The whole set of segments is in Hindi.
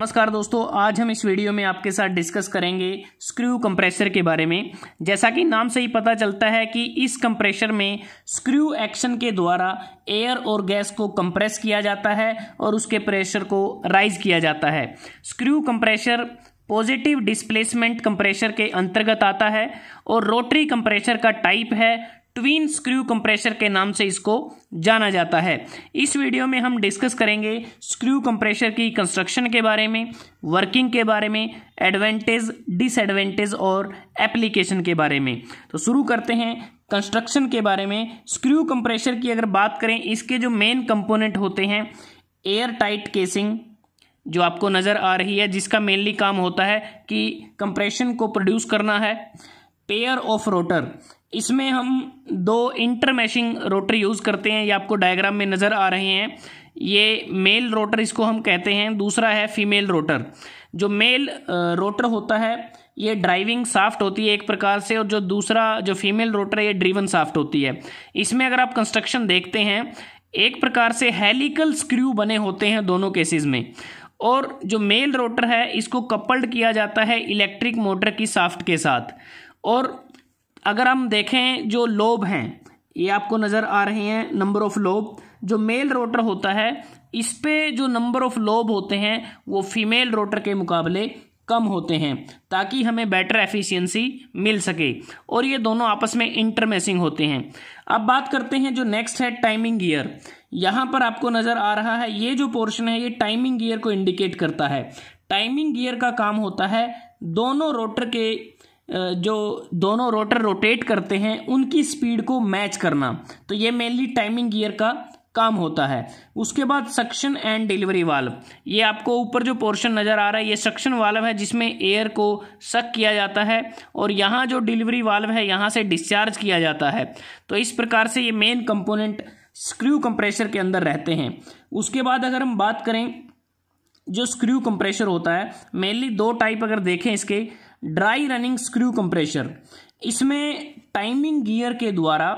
नमस्कार दोस्तों आज हम इस वीडियो में आपके साथ डिस्कस करेंगे स्क्रू कंप्रेसर के बारे में जैसा कि नाम से ही पता चलता है कि इस कंप्रेसर में स्क्रू एक्शन के द्वारा एयर और गैस को कंप्रेस किया जाता है और उसके प्रेशर को राइज किया जाता है screw compressor positive displacement compressor के अंतर्गत आता है और रोटरी कंप्रेशर का टाइप है ट्वीन स्क्रू कंप्रेशर के नाम से इसको जाना जाता है इस वीडियो में हम डिस्कस करेंगे स्क्रू कंप्रेशर की कंस्ट्रक्शन के बारे में वर्किंग के बारे में एडवांटेज डिसएडवांटेज और एप्लीकेशन के बारे में तो शुरू करते हैं कंस्ट्रक्शन के बारे में स्क्रू कंप्रेशर की अगर बात करें इसके जो मेन कंपोनेंट होते हैं एयर टाइट केसिंग जो आपको नज़र आ रही है जिसका मेनली काम होता है कि कंप्रेशन को प्रोड्यूस करना है पेयर ऑफ रोटर इसमें हम दो इंटरमैशिंग रोटर यूज़ करते हैं ये आपको डायग्राम में नज़र आ रहे हैं ये मेल रोटर इसको हम कहते हैं दूसरा है फीमेल रोटर जो मेल रोटर होता है ये ड्राइविंग साफ्ट होती है एक प्रकार से और जो दूसरा जो फीमेल रोटर है ये ड्रीवन साफ्ट होती है इसमें अगर आप कंस्ट्रक्शन देखते हैं एक प्रकार से हेलिकल स्क्रू बने होते हैं दोनों केसेस में और जो मेल रोटर है इसको कपल्ड किया जाता है इलेक्ट्रिक मोटर की साफ्ट के साथ और अगर हम देखें जो लोब हैं ये आपको नज़र आ रहे हैं नंबर ऑफ लोब जो मेल रोटर होता है इस पर जो नंबर ऑफ लोब होते हैं वो फीमेल रोटर के मुकाबले कम होते हैं ताकि हमें बेटर एफिशिएंसी मिल सके और ये दोनों आपस में इंटरमेसिंग होते हैं अब बात करते हैं जो नेक्स्ट है टाइमिंग गियर यहाँ पर आपको नज़र आ रहा है ये जो पोर्शन है ये टाइमिंग गियर को इंडिकेट करता है टाइमिंग गियर का काम होता है दोनों रोटर के जो दोनों रोटर रोटेट करते हैं उनकी स्पीड को मैच करना तो ये मेनली टाइमिंग गियर का काम होता है उसके बाद सक्शन एंड डिलीवरी वाल्व ये आपको ऊपर जो पोर्शन नज़र आ रहा है ये सक्शन वाल्व है जिसमें एयर को सक किया जाता है और यहाँ जो डिलीवरी वाल्व है यहाँ से डिस्चार्ज किया जाता है तो इस प्रकार से ये मेन कंपोनेंट स्क्रू कंप्रेशर के अंदर रहते हैं उसके बाद अगर हम बात करें जो स्क्रू कंप्रेशर होता है मेनली दो टाइप अगर देखें इसके ड्राई रनिंग स्क्रू कंप्रेशर इसमें टाइमिंग गियर के द्वारा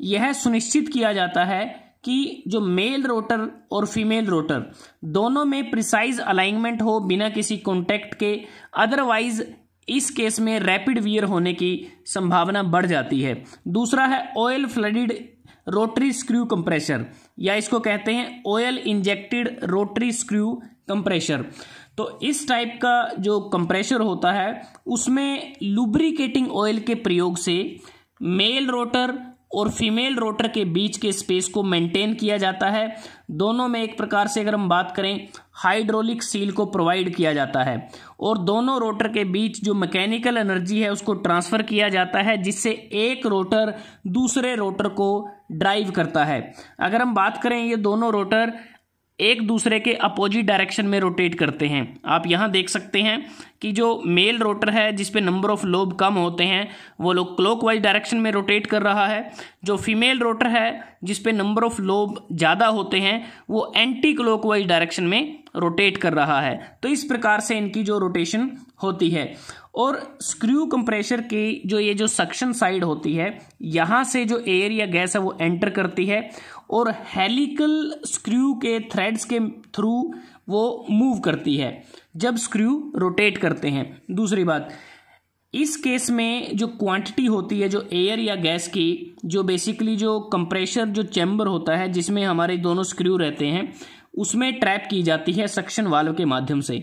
यह सुनिश्चित किया जाता है कि जो मेल रोटर और फीमेल रोटर दोनों में प्रिसाइज अलाइनमेंट हो बिना किसी कॉन्टैक्ट के अदरवाइज इस केस में रैपिड वियर होने की संभावना बढ़ जाती है दूसरा है oil flooded rotary screw compressor या इसको कहते हैं oil injected rotary screw compressor तो इस टाइप का जो कंप्रेशर होता है उसमें लुब्रिकेटिंग ऑयल के प्रयोग से मेल रोटर और फीमेल रोटर के बीच के स्पेस को मेंटेन किया जाता है दोनों में एक प्रकार से अगर हम बात करें हाइड्रोलिक सील को प्रोवाइड किया जाता है और दोनों रोटर के बीच जो मैकेनिकल एनर्जी है उसको ट्रांसफ़र किया जाता है जिससे एक रोटर दूसरे रोटर को ड्राइव करता है अगर हम बात करें ये दोनों रोटर एक दूसरे के अपोजिट डायरेक्शन में रोटेट करते हैं आप यहाँ देख सकते हैं कि जो मेल रोटर है जिसपे नंबर ऑफ लोब कम होते हैं वो लोग क्लॉकवाइज डायरेक्शन में रोटेट कर रहा है जो फीमेल रोटर है जिसपे नंबर ऑफ लोब ज़्यादा होते हैं वो एंटी क्लॉकवाइज डायरेक्शन में रोटेट कर रहा है तो इस प्रकार से इनकी जो रोटेशन होती है और स्क्रू कंप्रेशर की जो ये जो सक्शन साइड होती है यहाँ से जो एयर या गैस है वो एंटर करती है और हेलिकल स्क्रू के थ्रेड्स के थ्रू वो मूव करती है जब स्क्रू रोटेट करते हैं दूसरी बात इस केस में जो क्वांटिटी होती है जो एयर या गैस की जो बेसिकली जो कंप्रेशर जो चैम्बर होता है जिसमें हमारे दोनों स्क्रू रहते हैं उसमें ट्रैप की जाती है सक्शन वाल्व के माध्यम से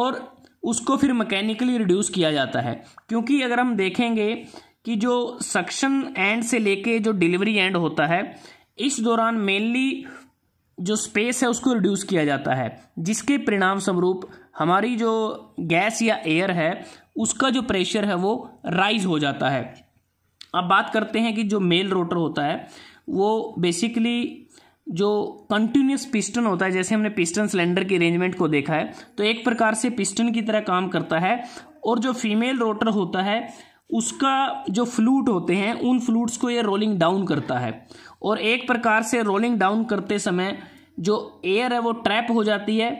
और उसको फिर मैकेनिकली रिड्यूस किया जाता है क्योंकि अगर हम देखेंगे कि जो सक्शन एंड से लेके जो डिलीवरी एंड होता है इस दौरान मेनली जो स्पेस है उसको रिड्यूस किया जाता है जिसके परिणाम स्वरूप हमारी जो गैस या एयर है उसका जो प्रेशर है वो राइज हो जाता है अब बात करते हैं कि जो मेल रोटर होता है वो बेसिकली जो कंटिन्यूस पिस्टन होता है जैसे हमने पिस्टन सिलेंडर के अरेंजमेंट को देखा है तो एक प्रकार से पिस्टन की तरह काम करता है और जो फीमेल रोटर होता है उसका जो फ्लूट होते हैं उन फ्लूट्स को ये रोलिंग डाउन करता है और एक प्रकार से रोलिंग डाउन करते समय जो एयर है वो ट्रैप हो जाती है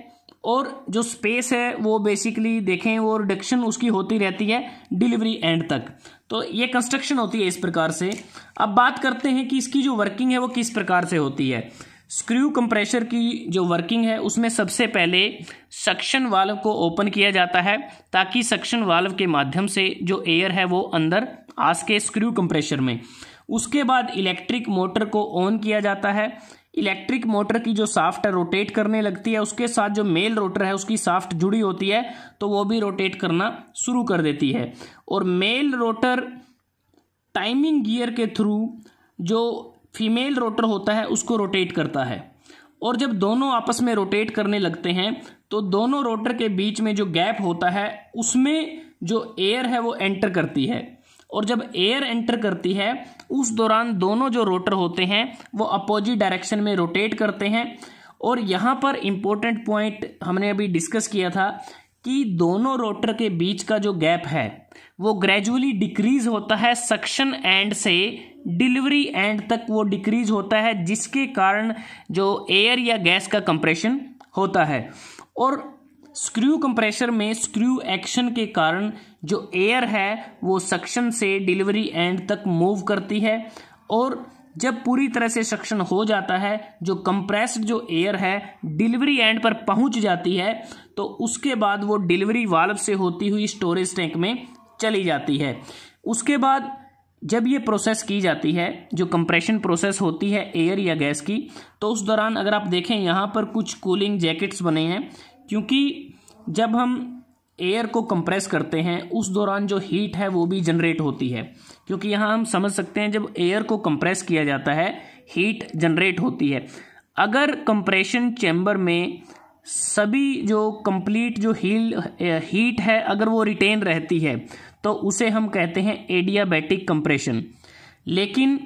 और जो स्पेस है वो बेसिकली देखें वो रिडक्शन उसकी होती रहती है डिलीवरी एंड तक तो ये कंस्ट्रक्शन होती है इस प्रकार से अब बात करते हैं कि इसकी जो वर्किंग है वो किस प्रकार से होती है स्क्रू कंप्रेशर की जो वर्किंग है उसमें सबसे पहले सक्शन वाल्व को ओपन किया जाता है ताकि सक्शन वाल्व के माध्यम से जो एयर है वो अंदर आ सके स्क्रू कंप्रेशर में उसके बाद इलेक्ट्रिक मोटर को ऑन किया जाता है इलेक्ट्रिक मोटर की जो साफ्ट है रोटेट करने लगती है उसके साथ जो मेल रोटर है उसकी साफ्ट जुड़ी होती है तो वो भी रोटेट करना शुरू कर देती है और मेल रोटर टाइमिंग गियर के थ्रू जो फीमेल रोटर होता है उसको रोटेट करता है और जब दोनों आपस में रोटेट करने लगते हैं तो दोनों रोटर के बीच में जो गैप होता है उसमें जो एयर है वो एंटर करती है और जब एयर एंटर करती है उस दौरान दोनों जो रोटर होते हैं वो अपोजिट डायरेक्शन में रोटेट करते हैं और यहाँ पर इम्पोर्टेंट पॉइंट हमने अभी डिस्कस किया था कि दोनों रोटर के बीच का जो गैप है वो ग्रेजुअली डिक्रीज होता है सक्शन एंड से डिलीवरी एंड तक वो डिक्रीज होता है जिसके कारण जो एयर या गैस का कंप्रेशन होता है और स्क्रू कंप्रेशर में स्क्रू एक्शन के कारण जो एयर है वो सक्शन से डिलीवरी एंड तक मूव करती है और जब पूरी तरह से सक्शन हो जाता है जो कंप्रेस्ड जो एयर है डिलीवरी एंड पर पहुंच जाती है तो उसके बाद वो डिलीवरी वाल्व से होती हुई स्टोरेज टैंक में चली जाती है उसके बाद जब ये प्रोसेस की जाती है जो कंप्रेशन प्रोसेस होती है एयर या गैस की तो उस दौरान अगर आप देखें यहाँ पर कुछ कूलिंग जैकेट्स बने हैं क्योंकि जब हम एयर को कंप्रेस करते हैं उस दौरान जो हीट है वो भी जनरेट होती है क्योंकि यहाँ हम समझ सकते हैं जब एयर को कंप्रेस किया जाता है हीट जनरेट होती है अगर कंप्रेशन चैम्बर में सभी जो कंप्लीट जो हील हीट है अगर वो रिटेन रहती है तो उसे हम कहते हैं एडियाबैटिक कंप्रेशन लेकिन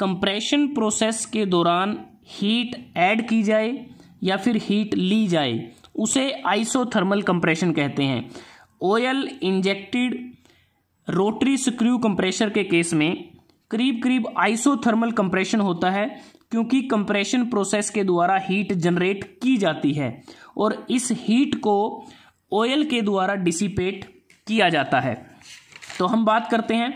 कंप्रेशन प्रोसेस के दौरान हीट ऐड की जाए या फिर हीट ली जाए उसे आइसोथर्मल कंप्रेशन कहते हैं oil injected rotary screw compressor के केस में करीब करीब आइसोथर्मल कंप्रेशन होता है क्योंकि कंप्रेशन प्रोसेस के द्वारा हीट जनरेट की जाती है और इस हीट को ऑयल के द्वारा डिसिपेट किया जाता है तो हम बात करते हैं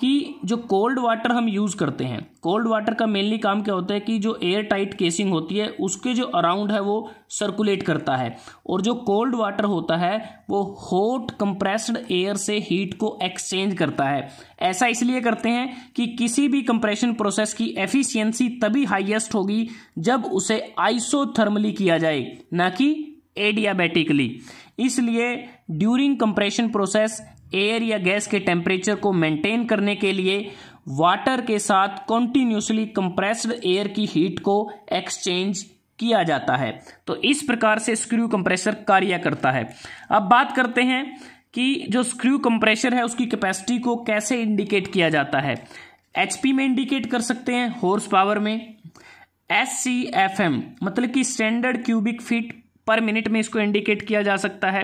कि जो कोल्ड वाटर हम यूज़ करते हैं कोल्ड वाटर का मेनली काम क्या होता है कि जो एयर टाइट केसिंग होती है उसके जो अराउंड है वो सर्कुलेट करता है और जो कोल्ड वाटर होता है वो हॉट कंप्रेस्ड एयर से हीट को एक्सचेंज करता है ऐसा इसलिए करते हैं कि किसी भी कंप्रेशन प्रोसेस की एफिशिएंसी तभी हाईएस्ट होगी जब उसे आइसोथर्मली किया जाए ना कि एडियाबेटिकली इसलिए ड्यूरिंग कंप्रेशन प्रोसेस एयर या गैस के टेम्परेचर को मेंटेन करने के लिए वाटर के साथ कंटिन्यूसली कंप्रेस्ड एयर की हीट को एक्सचेंज किया जाता है तो इस प्रकार से स्क्रू कंप्रेसर कार्य करता है अब बात करते हैं कि जो स्क्रू कंप्रेसर है उसकी कैपेसिटी को कैसे इंडिकेट किया जाता है एचपी में इंडिकेट कर सकते हैं हॉर्स पावर में एस सी एफ एम मतलब कि standard cubic feet per minute में इसको इंडिकेट किया जा सकता है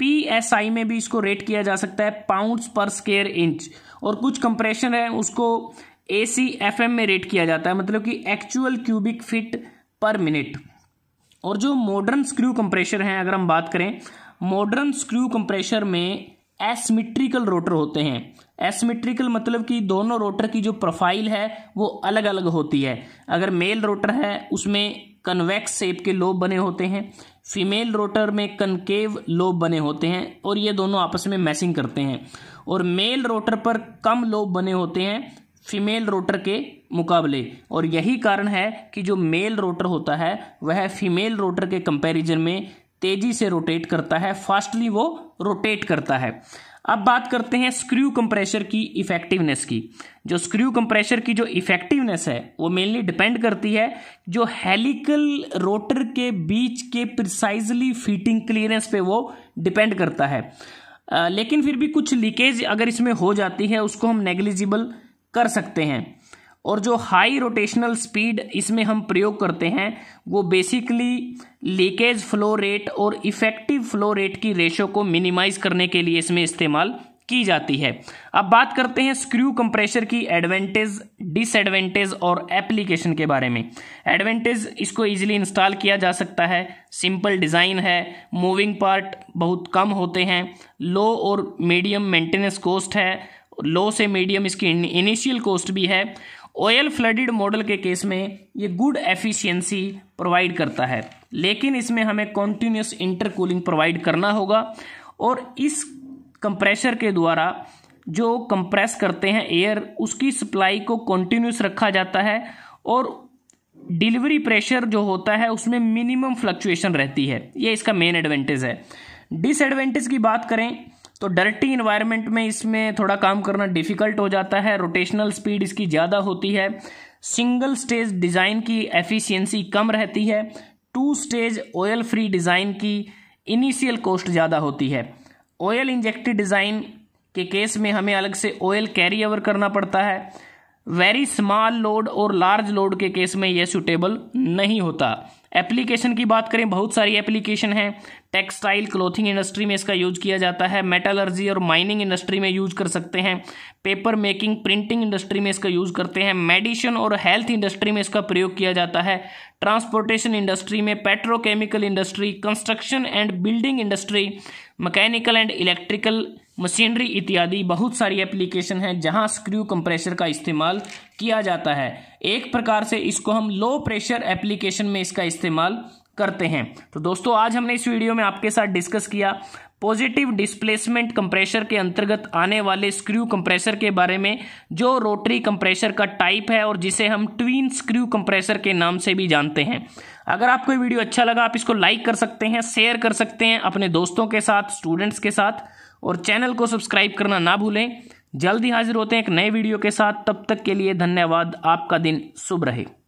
पीएसआई में भी इसको रेट किया जा सकता है पाउंड्स पर स्केयर इंच और कुछ कंप्रेशन है उसको ए सी एफ एम में रेट किया जाता है मतलब कि actual cubic feet per minute और जो मॉडर्न स्क्रू कंप्रेशर हैं अगर हम बात करें मॉडर्न स्क्रू कंप्रेशर में एसमिट्रिकल रोटर होते हैं एसमिट्रिकल मतलब कि दोनों रोटर की जो प्रोफाइल है वो अलग अलग होती है अगर मेल रोटर है उसमें कन्वेक्स शेप के लोब बने होते हैं फीमेल रोटर में कनकेव लोब बने होते हैं और ये दोनों आपस में मैसिंग करते हैं और मेल रोटर पर कम लोब बने होते हैं फीमेल रोटर के मुकाबले और यही कारण है कि जो मेल रोटर होता है वह फीमेल रोटर के कंपैरिजन में तेज़ी से रोटेट करता है फास्टली वो रोटेट करता है अब बात करते हैं स्क्रू कंप्रेशर की इफेक्टिवनेस की जो स्क्रू कंप्रेशर की जो इफेक्टिवनेस है वो मेनली डिपेंड करती है जो हेलिकल रोटर के बीच के प्रिसाइजली फिटिंग क्लियरेंस पे वो डिपेंड करता है आ, लेकिन फिर भी कुछ लीकेज अगर इसमें हो जाती है उसको हम नेग्लिजिबल कर सकते हैं और जो हाई रोटेशनल स्पीड इसमें हम प्रयोग करते हैं वो बेसिकली लीकेज फ्लो रेट और इफेक्टिव फ्लो रेट की रेशो को मिनिमाइज करने के लिए इसमें इस्तेमाल की जाती है अब बात करते हैं स्क्रू कंप्रेशर की एडवांटेज डिसएडवांटेज और एप्लीकेशन के बारे में एडवांटेज इसको इजीली इंस्टॉल किया जा सकता है सिंपल डिज़ाइन है मूविंग पार्ट बहुत कम होते हैं लो और मीडियम मेंटेनेंस कॉस्ट है लो से मीडियम इसकी इनिशियल कॉस्ट भी है ओयल फ्लडिड मॉडल के केस में ये गुड एफिशिएंसी प्रोवाइड करता है लेकिन इसमें हमें कॉन्टीन्यूस इंटरकूलिंग प्रोवाइड करना होगा और इस कंप्रेशर के द्वारा जो कंप्रेस करते हैं एयर उसकी सप्लाई को कॉन्टीन्यूस रखा जाता है और डिलीवरी प्रेशर जो होता है उसमें मिनिमम फ्लक्चुएशन रहती है ये इसका मेन एडवांटेज है डिसएडवांटेज की बात करें तो डर्टी इन्वायरमेंट में इसमें थोड़ा काम करना डिफिकल्ट हो जाता है रोटेशनल स्पीड इसकी ज़्यादा होती है सिंगल स्टेज डिज़ाइन की एफिशिएंसी कम रहती है two stage oil free design की इनिशियल कॉस्ट ज़्यादा होती है ऑयल इंजेक्टेड डिज़ाइन के केस में हमें अलग से ऑयल कैरी ओवर करना पड़ता है वेरी स्मॉल लोड और लार्ज लोड के केस में यह सुटेबल नहीं होता एप्लीकेशन की बात करें बहुत सारी एप्लीकेशन है टेक्सटाइल क्लोथिंग इंडस्ट्री में इसका यूज किया जाता है मेटलर्जी और माइनिंग इंडस्ट्री में यूज कर सकते हैं पेपर मेकिंग प्रिंटिंग इंडस्ट्री में इसका यूज करते हैं मेडिसिन और हेल्थ इंडस्ट्री में इसका प्रयोग किया जाता है ट्रांसपोर्टेशन इंडस्ट्री में petrochemical industry construction and building industry mechanical and electrical machinery इत्यादि बहुत सारी एप्लीकेशन है जहां स्क्रू कंप्रेसर का इस्तेमाल किया जाता है एक प्रकार से इसको हम लो प्रेशर एप्लीकेशन में इसका इस्तेमाल करते हैं तो दोस्तों आज हमने इस वीडियो में आपके साथ डिस्कस किया पॉजिटिव डिस्प्लेसमेंट कंप्रेशर के अंतर्गत आने वाले स्क्रू कंप्रेसर के बारे में जो रोटरी कंप्रेसर का टाइप है और जिसे हम ट्वीन स्क्रू कंप्रेसर के नाम से भी जानते हैं अगर आपको वीडियो अच्छा लगा आप इसको लाइक कर सकते हैं शेयर कर सकते हैं अपने दोस्तों के साथ स्टूडेंट्स के साथ और चैनल को सब्सक्राइब करना ना भूलें जल्दी हाजिर होते हैं एक नए वीडियो के साथ तब तक के लिए धन्यवाद आपका दिन शुभ रहे